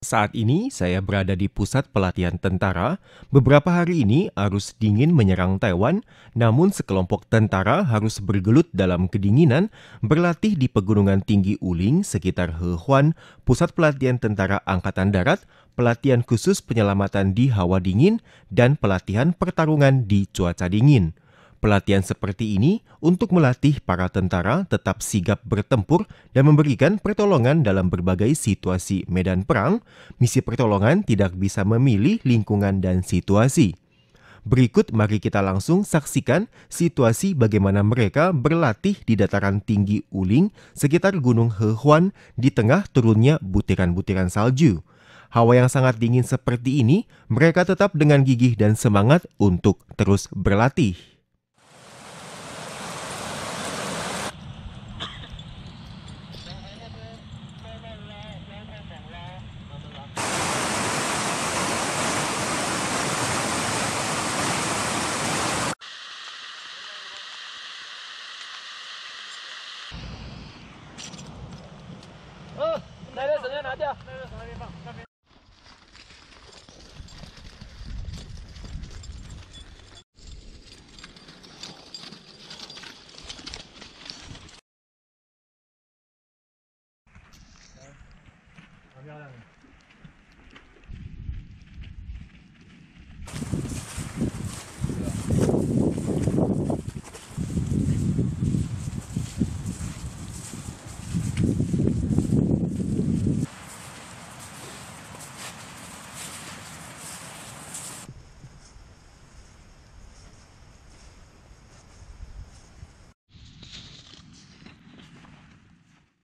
Saat ini saya berada di pusat pelatihan tentara. Beberapa hari ini arus dingin menyerang Taiwan, namun sekelompok tentara harus bergelut dalam kedinginan berlatih di pegunungan tinggi Uling sekitar Hehuan, pusat pelatihan tentara angkatan darat, pelatihan khusus penyelamatan di hawa dingin, dan pelatihan pertarungan di cuaca dingin. Pelatihan seperti ini untuk melatih para tentara tetap sigap bertempur dan memberikan pertolongan dalam berbagai situasi medan perang. Misi pertolongan tidak bisa memilih lingkungan dan situasi. Berikut mari kita langsung saksikan situasi bagaimana mereka berlatih di dataran tinggi Uling sekitar Gunung Hehuan di tengah turunnya butiran-butiran salju. Hawa yang sangat dingin seperti ini, mereka tetap dengan gigih dan semangat untuk terus berlatih. 来个首先拿掉，那个从那边放，那边。来，那边来那边